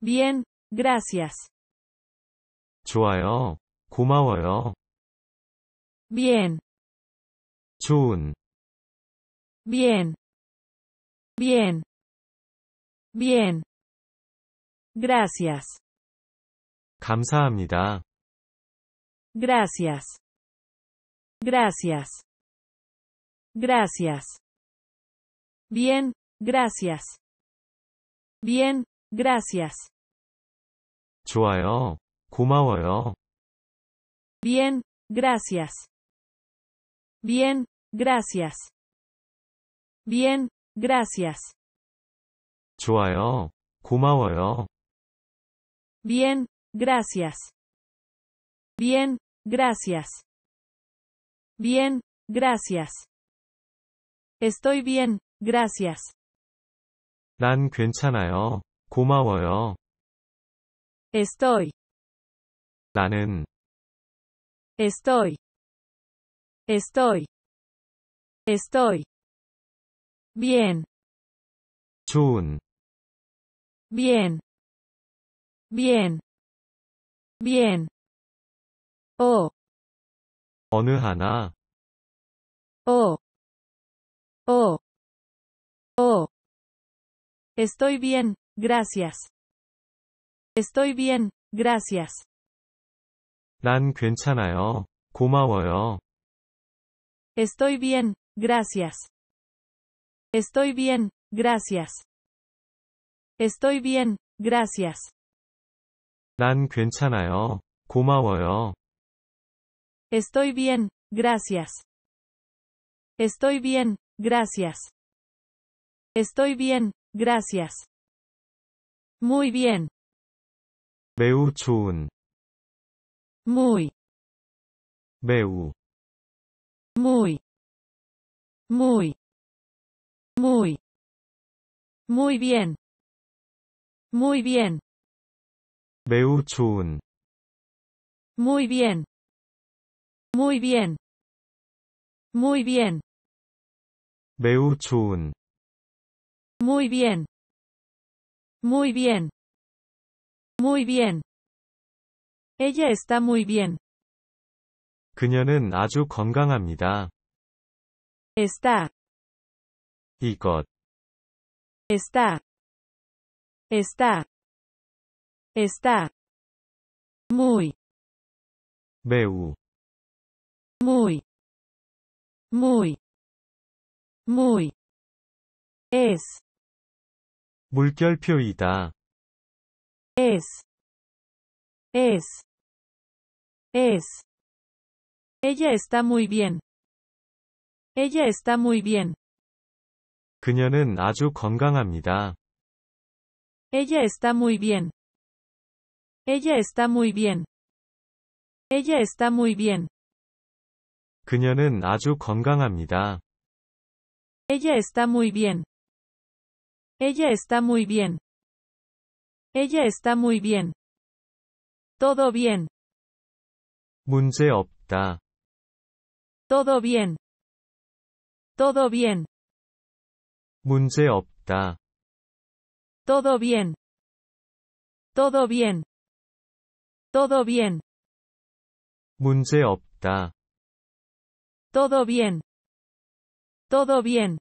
Bien, gracias. 좋아요. 고마워요. Bien. 좋은. Bien. Bien. Bien. Gracias. 감사합니다. Gracias. Gracias. Gracias. Bien, gracias. Bien, Gracias. 좋아요. 고마워요. Bien, gracias. Bien, gracias. Bien, gracias. 좋아요. 고마워요. Bien, gracias. Bien, gracias. Bien, gracias. Estoy bien, gracias. 난 괜찮아요. 고마워요. Estoy. 나는 Estoy. Estoy. Estoy. Bien. 좋은 Bien. Bien. Bien. Oh. 어느 하나 Oh. Oh. Oh. Estoy bien. Gracias. Estoy bien, gracias. 난 괜찮아요. 고마워요. Estoy bien, gracias. Estoy bien, gracias. Estoy bien, gracias. 난 괜찮아요. 고마워요. Estoy bien, gracias. Estoy bien, gracias. Estoy bien, gracias. Muy bien. 매우 좋은. Muy. 매우. Muy. Muy. Muy. Muy bien. Muy bien. 매우 좋은. Muy bien. Muy bien. Muy bien. 매우 좋은. Muy bien. Muy bien. Muy bien. Ella está muy bien. 그녀는 아주 Está. 이것. Está. Está. Está. Muy. 매우. Muy. Muy. Muy. Es. 물결표이다. es, es, es. Ella está muy bien. Ella está muy bien. 그녀는 아주 건강합니다. Ella está muy bien. Ella está muy bien. Ella está muy bien. 그녀는 아주 건강합니다. Ella está muy bien. Ella está muy bien. Ella está muy bien. Todo bien. 문제 opta. Todo bien. Todo bien. 문제 opta. Todo bien. Todo bien. Todo bien. 문제 없다. Todo bien. Todo bien.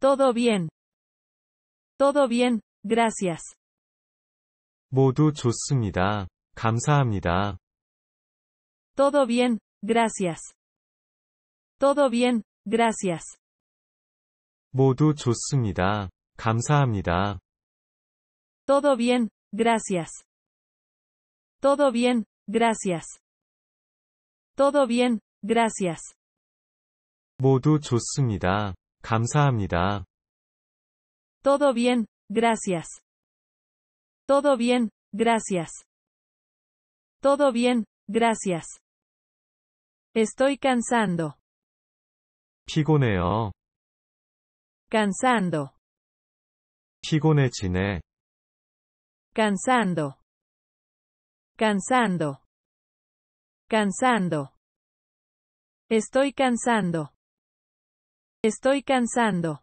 Todo bien. Todo bien, gracias. 모두 좋습니다. 감사합니다. Todo bien, gracias. Todo bien, gracias. 모두 좋습니다. 감사합니다. Todo bien, gracias. Todo bien, gracias. Todo bien, gracias. 모두 좋습니다. 감사합니다. Todo bien, gracias. Todo bien, gracias. Todo bien, gracias. Estoy cansando. 피곤해요. cansando. cansando. cansando. cansando. Estoy cansando. Estoy cansando.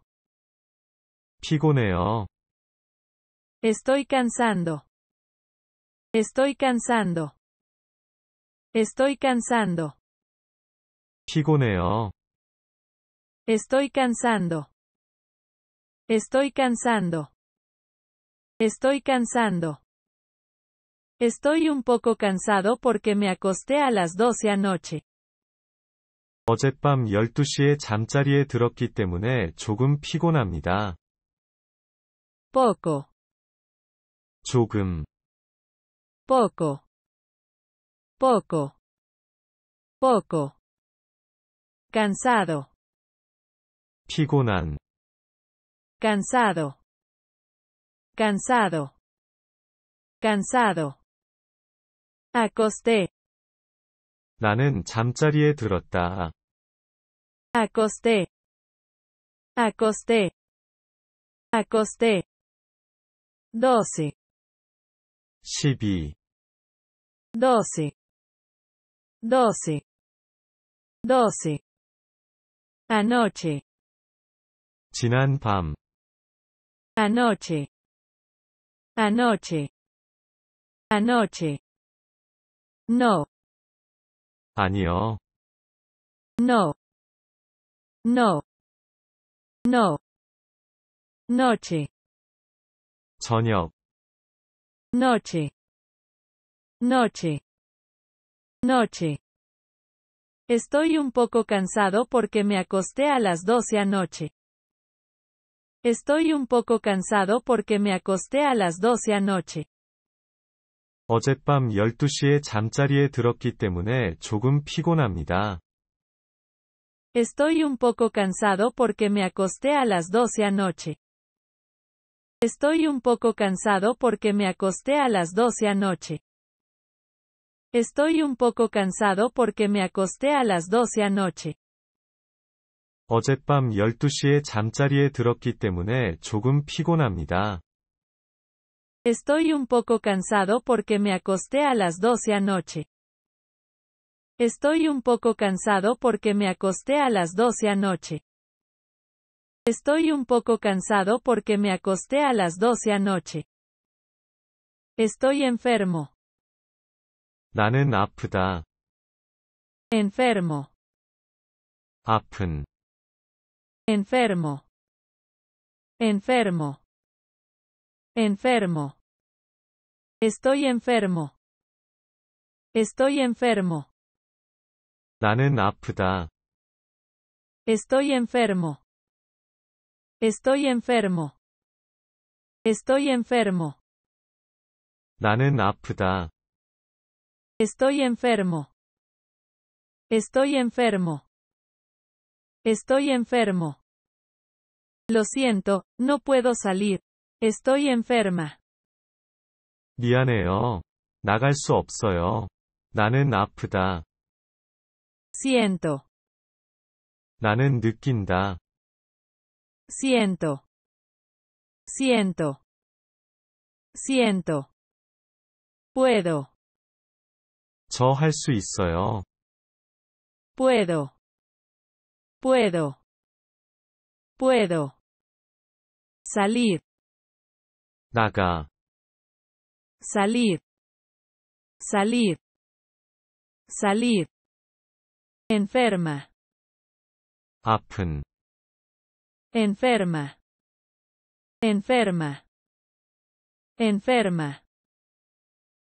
피곤해요. Estoy cansando. Estoy cansando. Estoy cansando. 피곤해요. Estoy cansando. Estoy cansando. Estoy cansando. Estoy un poco cansado porque me acosté a las 12 anoche. 어젯밤 12시에 잠자리에 들었기 때문에 조금 피곤합니다. poco 조금 poco poco poco cansado 피곤한 cansado cansado cansado acosté 나는 잠자리에 들었다. acosté acosté acosté 12 12 12 12 12 Anoche 지난 밤 Anoche Anoche Anoche No 아니요 No No No Noche noche noche noche Estoy un poco cansado porque me acosté a las 12 anoche. Estoy un poco cansado porque me acosté a las 12 anoche. 어젯밤 12시에 잠자리에 들었기 때문에 조금 피곤합니다. Estoy un poco cansado porque me acosté a las 12 anoche. Estoy un poco cansado porque me acosté a las 12 anoche. Estoy un poco cansado porque me acosté a las 12 anoche. 어젯밤 12시에 잠자리에 들었기 때문에 조금 피곤합니다. Estoy un poco cansado porque me acosté a las 12 anoche. Estoy un poco cansado porque me acosté a las 12 anoche. Estoy un poco cansado porque me acosté a las 12 anoche. Estoy enfermo. 나는 아프다. Enfermo. 아픈. Enfermo. Enfermo. Enfermo. Estoy enfermo. Estoy enfermo. 나는 아프다. Estoy enfermo. Estoy enfermo. Estoy enfermo. 나는 아프다. Estoy enfermo. Estoy enfermo. Estoy enfermo. Lo siento, no puedo salir. Estoy enferma. 미안해요. 나갈 수 없어요. 나는 아프다. Siento. 나는 Siento, siento, siento. Puedo. 저 있어요. Puedo. Puedo. Puedo. Salir. 나가. Salir. Salir. Salir. Enferma. Apen enferma, enferma, enferma,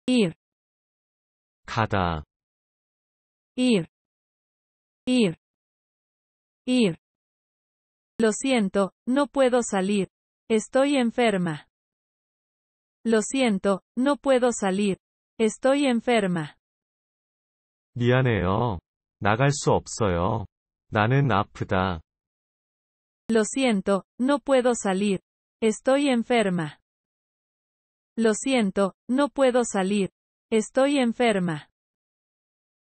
ir, ir, ir, ir. Lo siento, no puedo salir. Estoy enferma. Lo siento, no puedo salir. Estoy enferma. 미안해요. 나갈 수 없어요. 나는 아프다. Lo siento, no puedo salir. Estoy enferma. Lo siento, no puedo salir. Estoy enferma.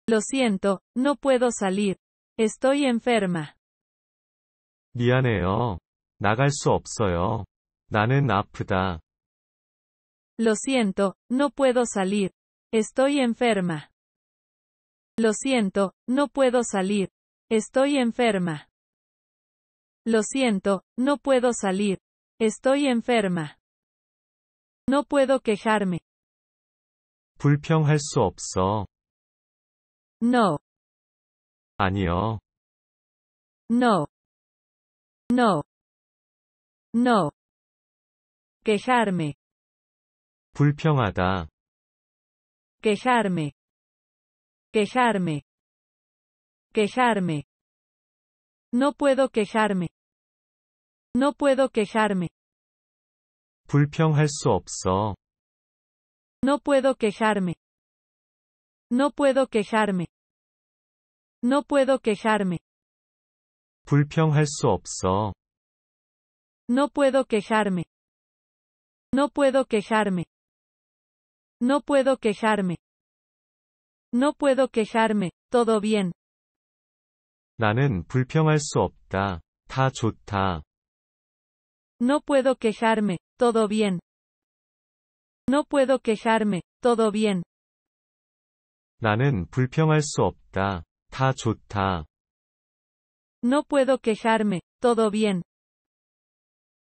Lo siento, no puedo salir. Estoy enferma. 나갈 수 없어요. 나는 아프다. Lo siento, no puedo salir. Estoy enferma. Lo siento, no puedo salir. Estoy enferma. Lo siento, no puedo salir. Estoy enferma. No puedo quejarme. No. 아니요. No. No. No. Quejarme. 불평하다. Quejarme. Quejarme. Quejarme. No puedo quejarme. No puedo quejarme. 불평할 수 없어. No puedo quejarme. No puedo quejarme. No puedo quejarme. 불평할 수 없어. No puedo quejarme. No puedo quejarme. No puedo quejarme. No puedo quejarme. Todo bien. 나는 불평할 수 no puedo quejarme, todo bien. No puedo quejarme, todo bien. 나는 불평할 수 없다. 다 좋다. No puedo quejarme, todo bien.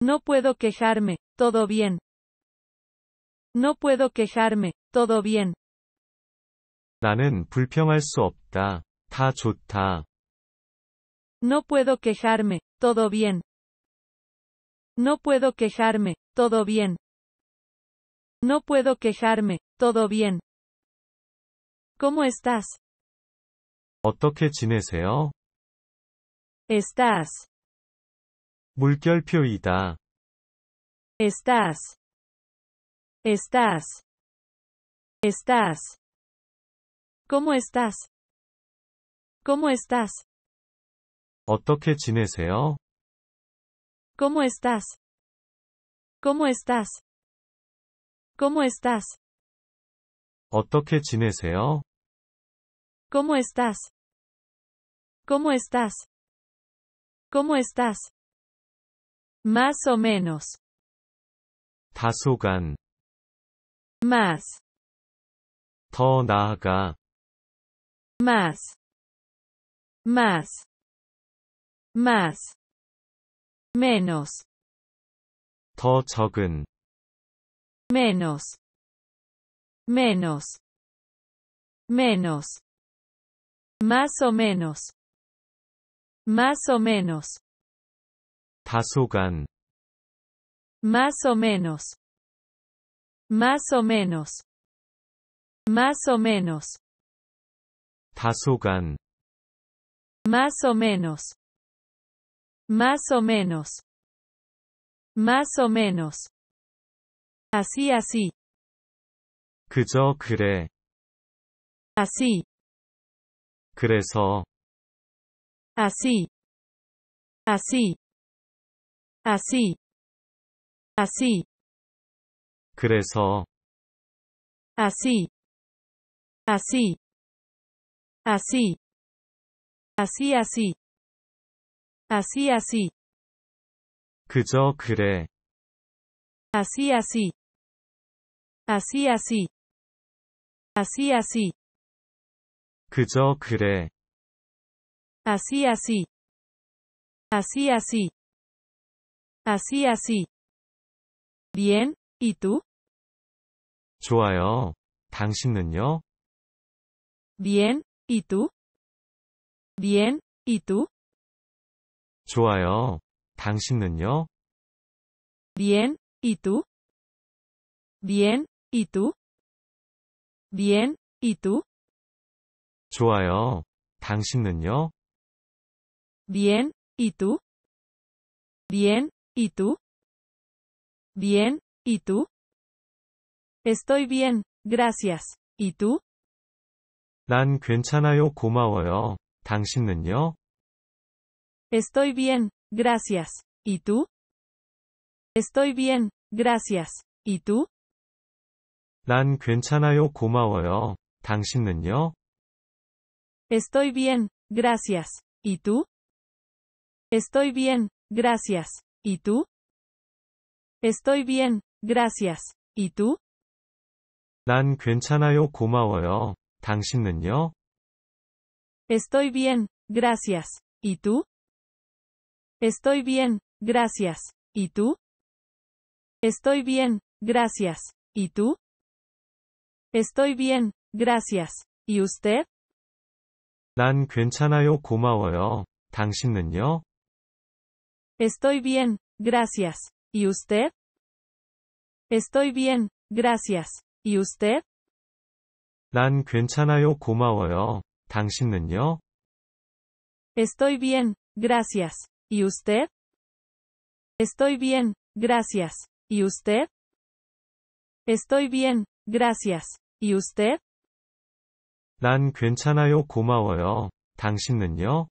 No puedo quejarme, todo bien. No puedo quejarme, todo bien. 나는 불평할 수 없다. 다 No puedo quejarme, todo bien. No puedo quejarme, todo bien. No puedo quejarme, todo bien. ¿Cómo estás? 어떻게 지내세요? Estás. 물결표이다. Estás. Estás. Estás. ¿Cómo estás? ¿Cómo estás? 어떻게 지내세요? ¿Cómo estás? ¿Cómo estás? ¿Cómo estás? 어떻게 지내세요? ¿Cómo estás? ¿Cómo estás? ¿Cómo estás? Más o menos. 다소간. Más. 더 나아가. Más. Más. Más menos 더 적은 menos menos menos más o menos más o menos 다소간 más o menos más o menos más o menos 다소간 más o menos más o menos. Más o menos. Así así. 그저 그래. Así. 그래서. Así. Así. Así. Así. 그래서. Así. Así. Así. Así así. Así así. 그저 그래. Así así. Así así. Así así. 그저 그래. Así así. Así así. Así así. Bien, ¿y tú? 좋아요. 당신은요? Bien, ¿y tú? Bien, ¿y tú? 좋아요. 당신은요? Bien, ¿y tú? Bien, ¿y tú? Bien, ¿y tú? 좋아요. 당신은요? Bien, ¿y tú? Bien, ¿y tú? Bien, ¿y tú? Estoy bien, gracias. ¿Y tú? 난 괜찮아요. 고마워요. 당신은요? Estoy bien, gracias. ¿Y tú? Estoy bien, gracias. ¿Y tú? 난 괜찮아요, 고마워요. 당신은요? Estoy bien, gracias. ¿Y tú? Estoy bien, gracias. ¿Y tú? Estoy bien, gracias. ¿Y tú? Estoy bien, gracias. ¿Y tú? Estoy bien, gracias. ¿Y tú? Estoy bien, gracias. ¿Y tú? Estoy bien, gracias. ¿Y usted? Estoy bien, gracias. ¿Y usted? Estoy bien, gracias. ¿Y usted? Estoy bien, gracias. ¿Y usted? Estoy bien, gracias. ¿Y usted? Estoy bien, gracias. ¿Y usted? 난 괜찮아요, 고마워요. 당신은요?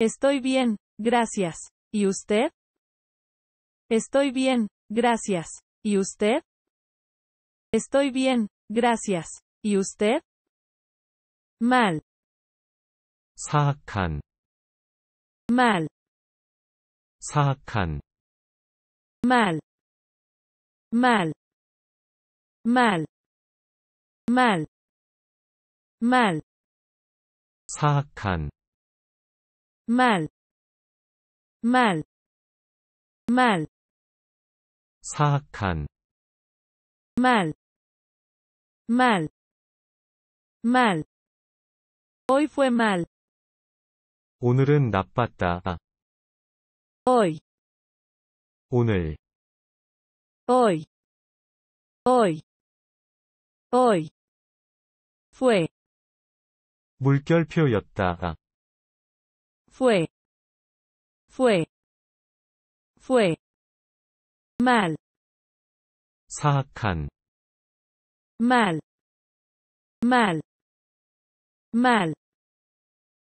Estoy bien, gracias. ¿Y usted? Estoy bien, gracias. ¿Y usted? Estoy bien, gracias. ¿Y usted? Mal. 사악한 mal sacan mal mal mal mal mal 사악한 mal mal mal sacan mal mal mal hoy fue mal 오늘은 나빴다. Hoy. 오늘. Hoy. Hoy. Hoy. Fue. 물결표였다. Fue. Fue. Fue. Mal. 사악한. Mal. Mal. Mal.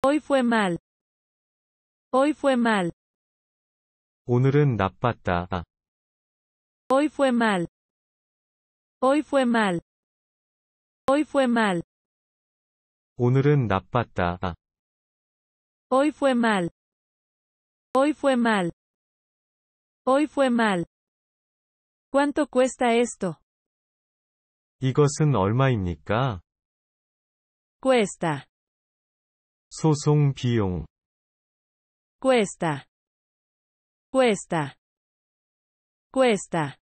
Hoy fue mal. Hoy fue mal. 오늘은 나빴다. Hoy fue mal. Hoy fue mal. Hoy fue mal. 오늘은 나빴다. Hoy fue mal. Hoy fue mal. Hoy fue mal. ¿Cuánto cuesta esto? 이것은 얼마입니까? Cuesta. 소송 비용 cuesta, cuesta, cuesta.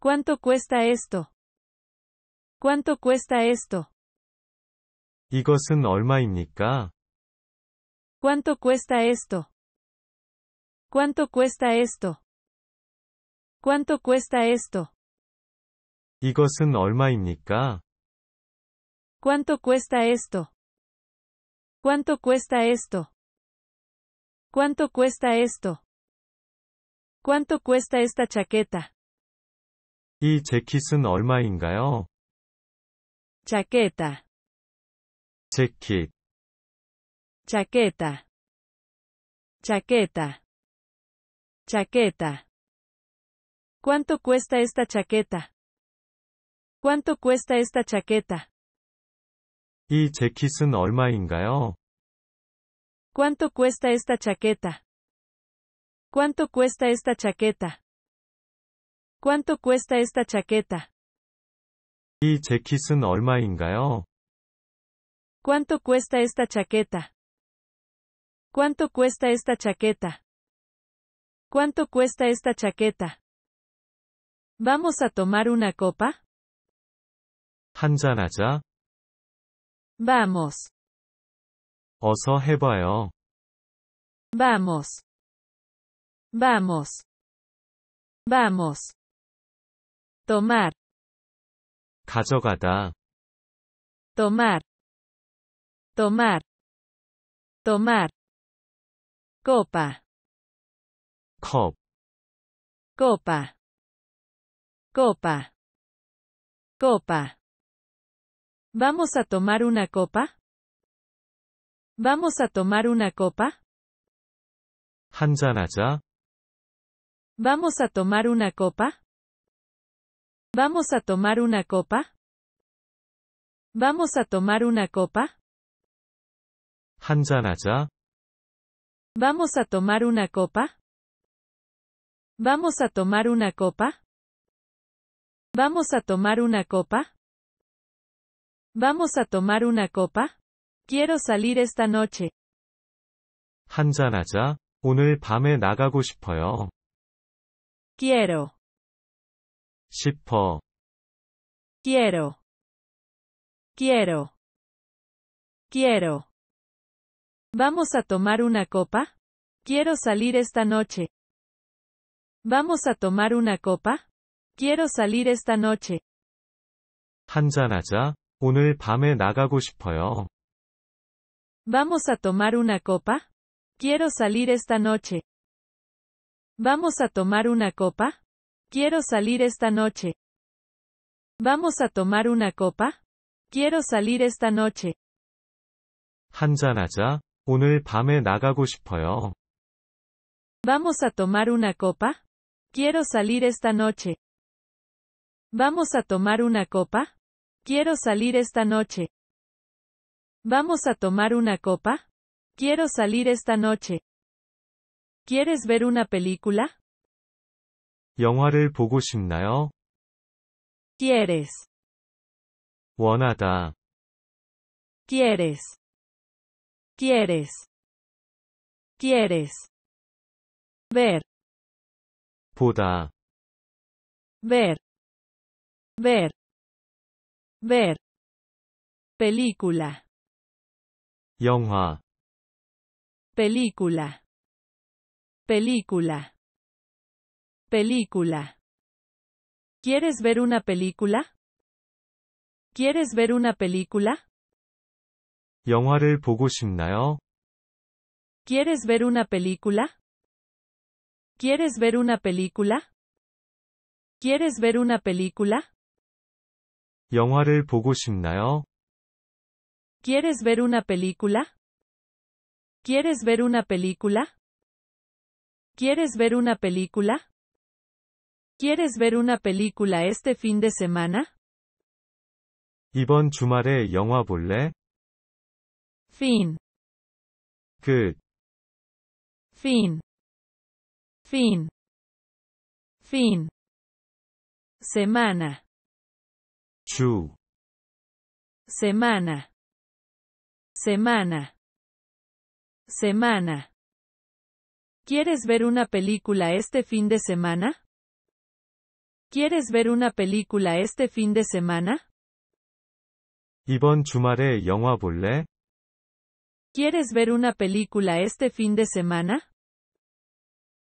¿Cuánto cuesta esto? ¿Cuánto cuesta esto? 이것은 얼마입니까? ¿Cuánto cuesta esto? ¿Cuánto cuesta esto? ¿Cuánto cuesta esto? 이것은 얼마입니까? ¿Cuánto cuesta esto? ¿Cuánto cuesta esto? ¿Cuánto cuesta esto? ¿Cuánto cuesta esta chaqueta? Y 재킷은 얼마인가요? Chaqueta. jacket Chaqueta. Chaqueta. Chaqueta. ¿Cuánto cuesta esta chaqueta? ¿Cuánto cuesta esta chaqueta? 이 재킷은 얼마인가요? ¿Cuánto cuesta esta chaqueta? ¿Cuánto cuesta esta chaqueta? ¿Cuánto cuesta esta chaqueta? ¿Cuánto cuesta esta chaqueta? ¿Cuánto cuesta esta chaqueta? ¿Cuánto cuesta esta chaqueta? ¿Vamos a tomar una copa? Vamos. 어서 해봐요. Vamos. Vamos. Vamos. Tomar. 가져가다. Tomar. Tomar. Tomar. Copa. Cop. Copa. Copa. Copa. ¿Vamos a tomar una copa? Vamos a tomar una copa? Vamos a tomar una copa? Vamos a tomar una copa? Vamos a tomar una copa? Vamos a tomar una copa? Vamos a tomar una copa? Vamos a tomar una copa? Vamos a tomar una copa? Quiero salir esta noche. 한잔하자. 오늘 밤에 나가고 싶어요. Quiero. 싶어. Quiero. Quiero. Quiero. ¿Vamos a tomar una copa? Quiero salir esta noche. ¿Vamos a tomar una copa? Quiero salir esta noche. 한잔하자. 오늘 밤에 나가고 싶어요. ¿Vamos a tomar una copa? Quiero salir esta noche. ¿Vamos a tomar una copa? Quiero salir esta noche. ¿Vamos a tomar una copa? Quiero salir esta noche. ¿Vamos a tomar una copa? Quiero salir esta noche. ¿Vamos a tomar una copa? Quiero salir esta noche. ¿Vamos a tomar una copa? Quiero salir esta noche. ¿Quieres ver una película? 영화를 보고 싶나요? ¿Quieres? 원하다. ¿Quieres? ¿Quieres? ¿Quieres? Ver. 보다. Ver. Ver. Ver. Película película película película ¿Quieres ver una película? ¿Quieres ver una película? 영화를 보고 싶나요? ¿Quieres ver una película? ¿Quieres ver una película? ¿Quieres ver una película? ¿Quieres ver una película? ¿Quieres ver una película? ¿Quieres ver una película? ¿Quieres ver una película este fin de semana? Fin. Fin. Fin. Fin. Semana. Chu. Semana. Semana. Semana. ¿Quieres ver una película este fin de semana? ¿Quieres ver una película este fin de semana? 이번 주말에 영화 ¿Quieres ver una película este fin de semana?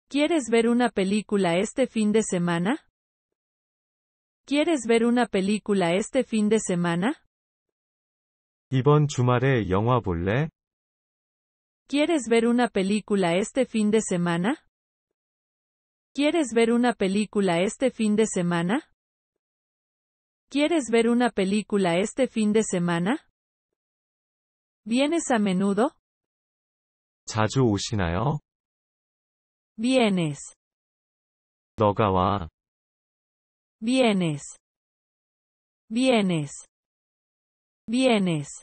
¿Quieres ver una película este fin de semana? ¿Quieres ver una película este fin de semana? ¿Quieres ver una película este fin de semana? ¿Quieres ver una película este fin de semana? ¿Quieres ver una película este fin de semana? ¿Vienes a menudo? 자주 오시나요? ¿Vienes? ¿Vienes? ¿Vienes? vienes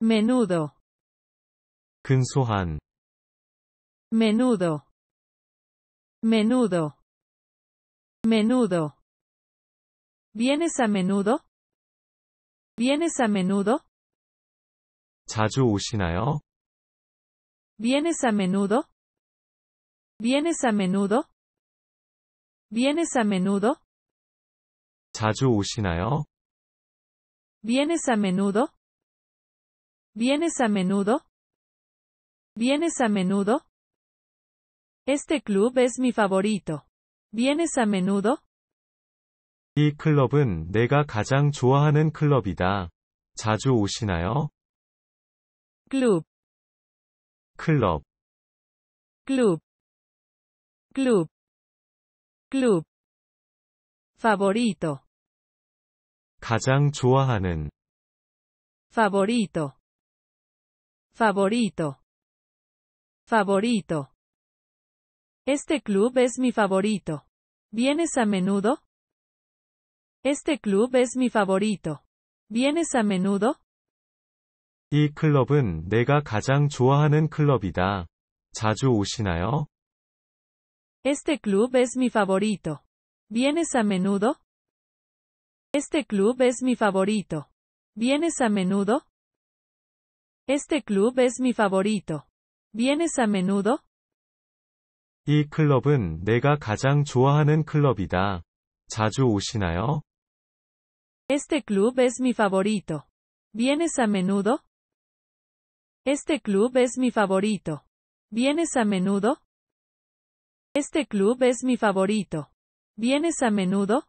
menudo, 근소한, menudo, menudo, menudo. ¿Vienes a menudo? ¿Vienes a menudo? 자주 ¿Vienes a menudo? ¿Vienes a menudo? ¿Vienes a menudo? ¿Vienes a menudo? ¿Vienes a menudo? ¿Vienes a menudo? Este club es mi favorito. ¿Vienes a menudo? 이 클럽은 내가 가장 좋아하는 클럽이다. 자주 오시나요? club club club club club favorito favorito favorito favorito Este club es mi favorito. ¿Vienes a menudo? Este club es mi favorito. ¿Vienes a menudo? 이 Este club es mi favorito. ¿Vienes a menudo? Este club es mi favorito. ¿Vienes a menudo? Este club es mi favorito. ¿Vienes a menudo? 이 클럽은 내가 가장 좋아하는 클럽이다. 자주 오시나요? Este club es mi favorito. ¿Vienes a menudo? Este club es mi favorito. ¿Vienes a menudo? Este club es mi favorito. ¿Vienes a menudo?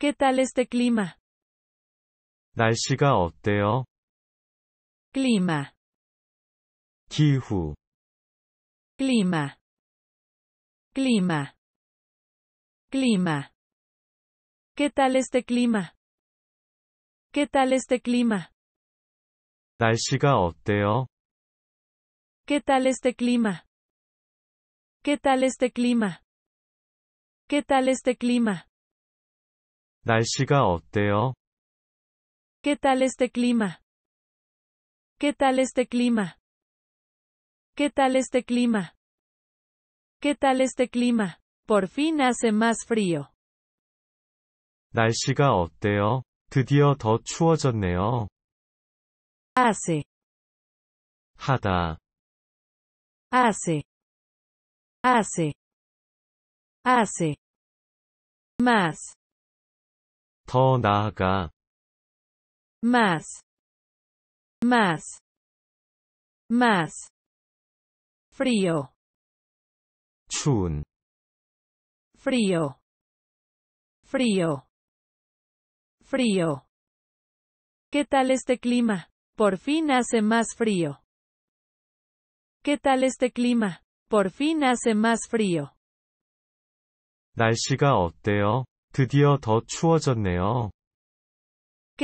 ¿Qué tal este clima? 날씨가 어때요? clima, 기후, clima, clima, clima. ¿Qué tal este clima? ¿Qué tal este clima? 날씨가 어때요? ¿Qué tal este clima? ¿Qué tal este clima? ¿Qué tal este clima? 날씨가 어때요? ¿Qué tal este clima? ¿Qué tal este clima? ¿Qué tal este clima? ¿Qué tal este clima? Por fin hace más frío. 날씨가 어때요? 드디어 더 추워졌네요. Hace. 하다. Hace. Hace. Hace. Más. más más más frío 추운 frío frío frío ¿Qué tal este clima? Por fin hace más frío. ¿Qué tal este clima? Por fin hace más frío. 날씨가 ¿Qué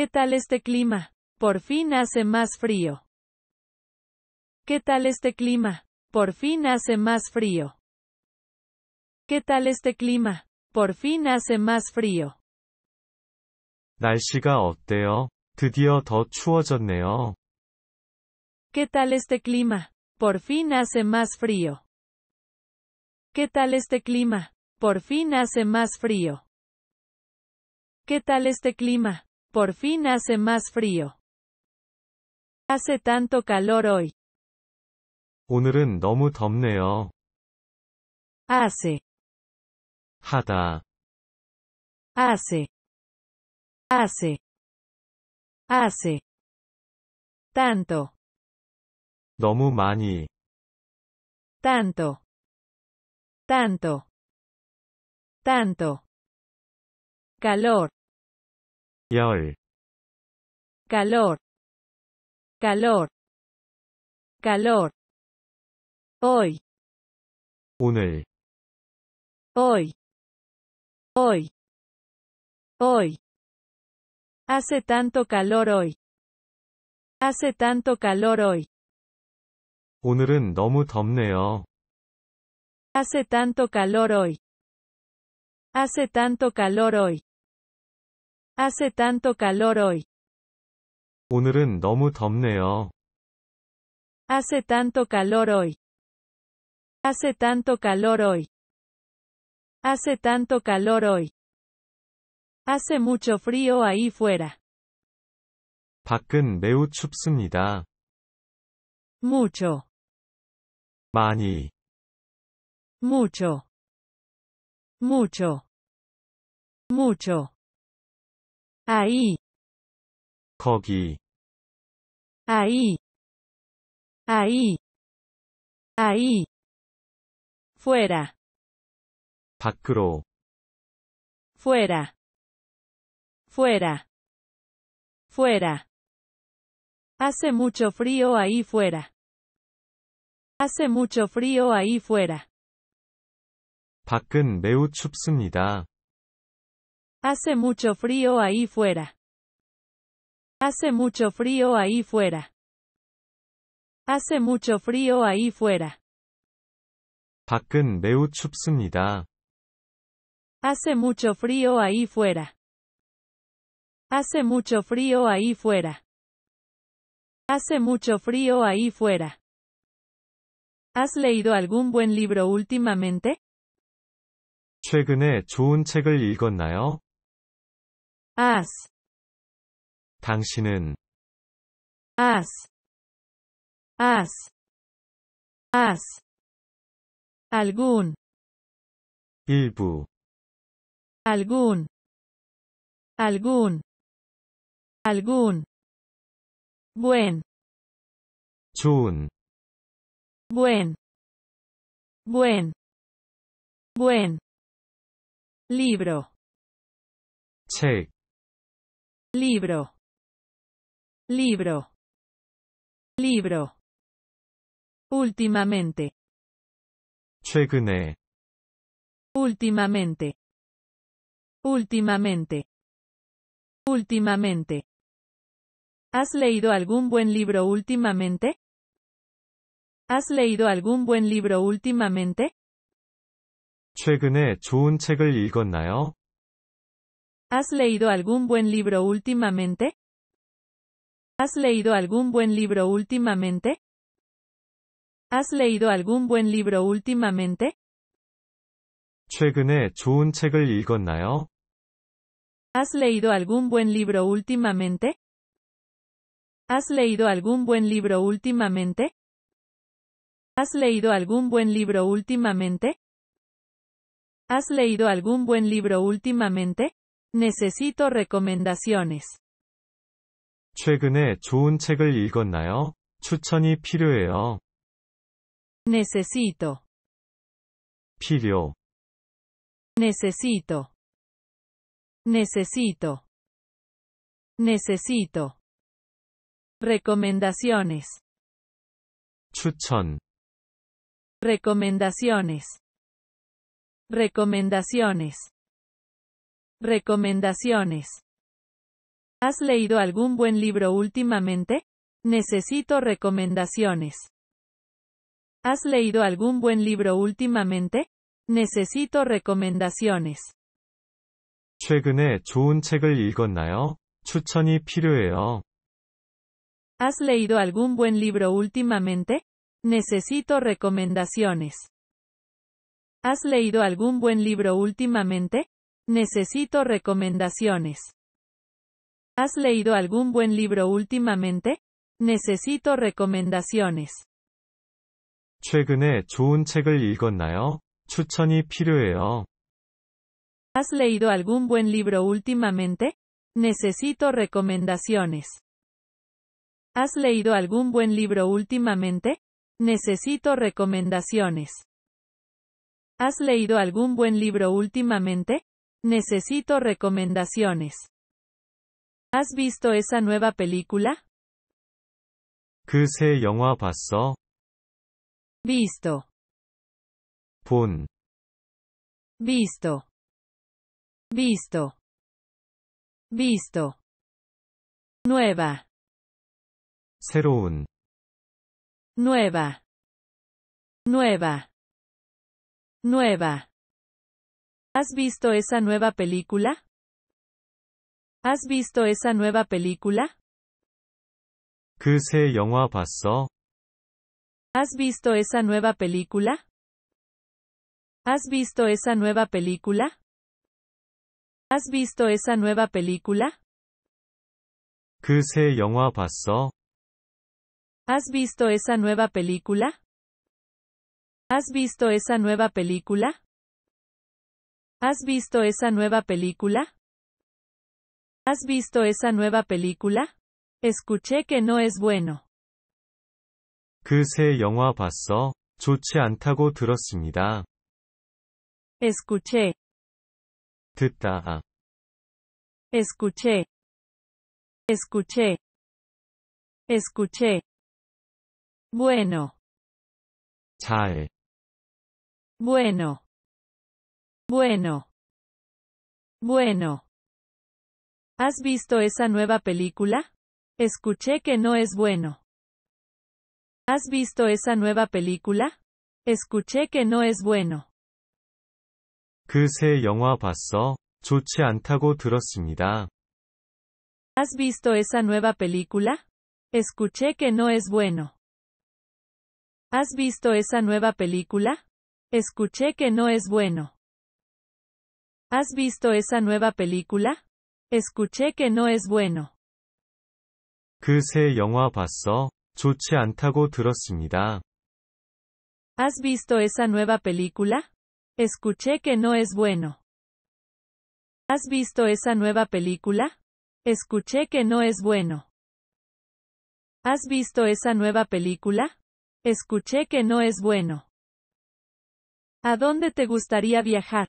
tal este clima? Por fin hace más frío. ¿Qué tal este clima? Por fin hace más frío. ¿Qué tal este clima? Por fin hace más frío. ¿Qué tal este clima? Por fin hace más frío. ¿Qué tal este clima? Por fin hace más frío. ¿Qué tal este clima? Por fin hace más frío. Hace tanto calor hoy. 오늘은 너무 덥네요. Hace. 하다. Hace. Hace. Hace. Tanto. 너무 많이. Tanto. Tanto. Tanto. Calor calor calor calor hoy hoy hoy hoy hace tanto calor hoy hace tanto calor hoy 오늘은 muy 덥네요. hace tanto calor hoy hace tanto calor hoy Hace tanto calor hoy. 오늘은 너무 덥네요. Hace tanto calor hoy. Hace tanto calor hoy. Hace tanto calor hoy. Hace mucho frío ahí fuera. 밖은 매우 춥습니다. Mucho. 많이. Mucho. Mucho. Mucho ahí 거기 ahí ahí ahí fuera 밖으로 fuera fuera fuera hace mucho frío ahí fuera hace mucho frío ahí fuera 밖은 매우 춥습니다. Hace mucho frío ahí fuera. Hace mucho frío ahí fuera. Hace mucho frío ahí fuera. Hace mucho frío ahí fuera. Hace mucho frío ahí fuera. Hace mucho frío ahí fuera. ¿Has leído algún buen libro últimamente? as 당신은 as as as algún 일부 algún algún algún buen 좋은 buen buen buen libro 책 libro libro libro últimamente 최근에 últimamente últimamente últimamente ¿Has leído algún buen libro últimamente? ¿Has leído algún buen libro últimamente? 최근에 좋은 책을 읽었나요? ¿Has leído algún buen libro últimamente? ¿Has leído algún buen libro últimamente? ¿Has leído algún buen libro últimamente? ¿Has leído algún buen libro últimamente? ¿Has leído algún buen libro últimamente? ¿Has leído algún buen libro últimamente? ¿Has leído algún buen libro últimamente? Necesito recomendaciones. 최근에 좋은 책을 읽었나요? 추천이 필요해요. Necesito. 필요. Necesito. Necesito. Necesito. Recomendaciones. 추천. Recomendaciones. Recomendaciones. Recomendaciones. ¿Has leído algún buen libro últimamente? Necesito recomendaciones. ¿Has leído algún buen libro últimamente? Necesito recomendaciones. ¿Has leído algún buen libro últimamente? Necesito recomendaciones. ¿Has leído algún buen libro últimamente? Necesito recomendaciones. ¿Has leído algún buen libro últimamente? Necesito recomendaciones. ¿Has leído algún buen libro últimamente? Necesito recomendaciones. ¿Has leído algún buen libro últimamente? Necesito recomendaciones. ¿Has leído algún buen libro últimamente? Necesito recomendaciones. ¿Has visto esa nueva película? ¿Qué 영화 봤어? Visto. 본. Visto. Visto. Visto. Nueva. 새로운. Nueva. Nueva. Nueva. ¿Has visto esa nueva película? ¿Has visto esa nueva película? ¿Has visto esa nueva película? ¿Has visto esa nueva película? ¿Has visto esa nueva película? ¿Has visto esa nueva película? ¿Has visto esa nueva película? ¿Has visto esa nueva película? ¿Has visto esa nueva película? Escuché que no es bueno. 그 새 영화 봤어. 좋지 않다고 들었습니다. Escuché. 듣다. Escuché. Escuché. Escuché. Bueno. 잘. Bueno. Bueno. Bueno. ¿Has visto esa nueva película? Escuché que no es bueno. ¿Has visto esa nueva película? Escuché que no es bueno. 들었습니다. ¿Has visto esa nueva película? Escuché que no es bueno. ¿Has visto esa nueva película? Escuché que no es bueno. ¿Has visto esa nueva película? Escuché que no es bueno. ¿Has visto esa nueva película? Escuché que no es bueno. ¿Has visto esa nueva película? Escuché que no es bueno. ¿Has visto esa nueva película? Escuché que no es bueno. ¿A dónde te gustaría viajar?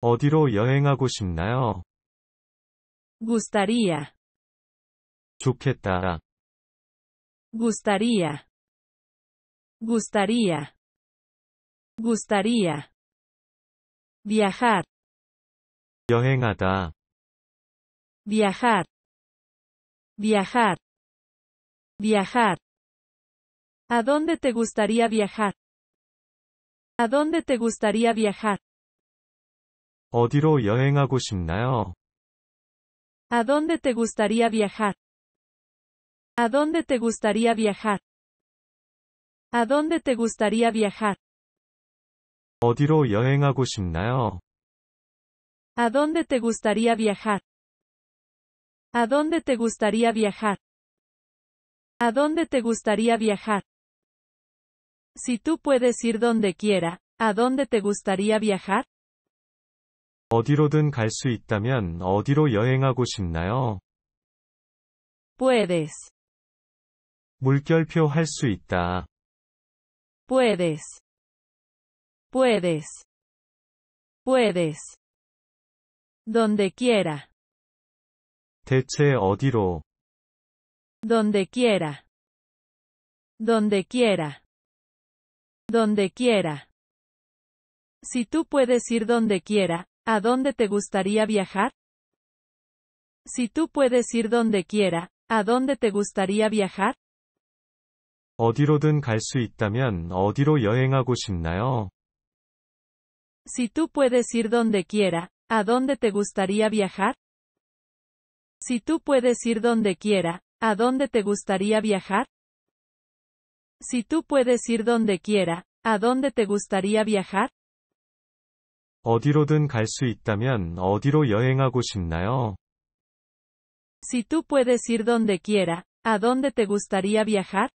Gustaría. 좋겠다. Gustaría. Gustaría. Gustaría. Viajar. Viajar. Viajar. Viajar. ¿A dónde te gustaría viajar? ¿A dónde te gustaría viajar? ¿A dónde te gustaría viajar? ¿A dónde te gustaría viajar? ¿A dónde te gustaría viajar? ¿A dónde te gustaría viajar? ¿A dónde te gustaría viajar? ¿A dónde te gustaría viajar? Si tú puedes ir donde quiera, ¿a dónde te gustaría viajar? 어디로든 갈 수 있다면 어디로 여행하고 싶나요? Puedes. 물결표 할 수 있다. Puedes. Puedes. Puedes. Donde quiera. 대체 어디로? Donde quiera. Donde quiera. Donde quiera. Si tú puedes ir donde quiera, ¿A dónde te gustaría viajar? Si tú puedes ir donde quiera, ¿a dónde te gustaría viajar? 있다면 어디로 여행하고 싶나요? Si tú puedes ir donde quiera, ¿a dónde te gustaría viajar? Si tú puedes ir donde quiera, ¿a dónde te gustaría viajar? Si tú puedes ir donde quiera, ¿a dónde te gustaría viajar? Si tú puedes ir donde quiera, ¿a dónde te gustaría viajar?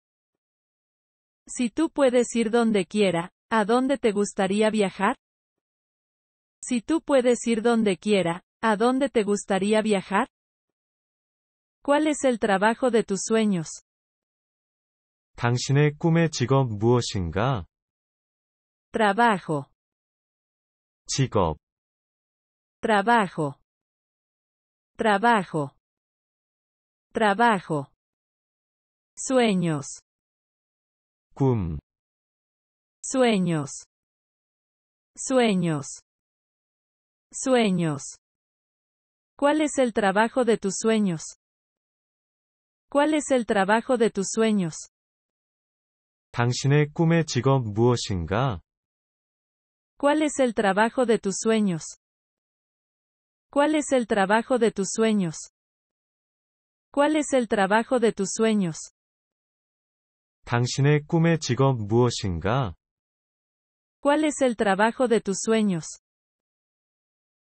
Si tú puedes ir donde quiera, ¿a dónde te gustaría viajar? Si tú puedes ir donde quiera, ¿a dónde te gustaría viajar? ¿Cuál es el trabajo de tus sueños? Trabajo trabajo trabajo trabajo sueños 꿈 sueños sueños sueños ¿Cuál es el trabajo de tus sueños? ¿Cuál es el trabajo de tus sueños? ¿Cuál es el trabajo de tus sueños? ¿Cuál es el trabajo de tus sueños? ¿Cuál es el trabajo de tus sueños? ¿Cuál es el trabajo de tus sueños?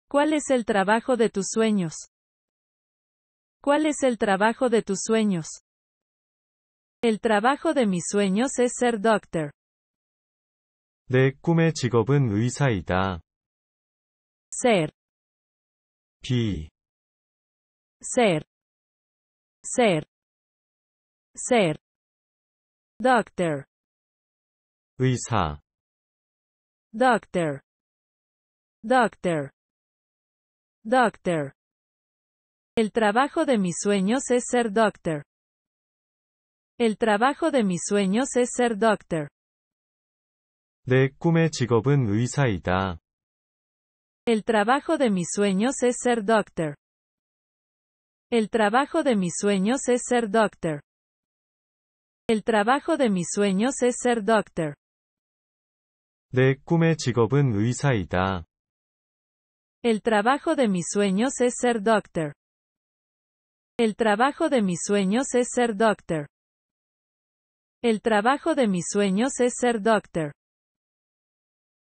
¿Cuál es el trabajo de tus sueños? ¿Cuál es el trabajo de tus sueños? El trabajo de mis sueños es ser doctor. 내 꿈의 직업은 의사이다. Ser. 비. Ser. Ser. Ser. Doctor. 의사. Doctor. Doctor. Doctor. El trabajo de mis sueños es ser doctor. El trabajo de mis sueños es ser doctor. El trabajo de mis sueños es ser doctor. El trabajo de mis sueños es ser doctor. El trabajo de mis sueños es ser doctor. 내 El trabajo de mis sueños es ser doctor. El trabajo de mis sueños es ser doctor. El trabajo de mis sueños es ser doctor.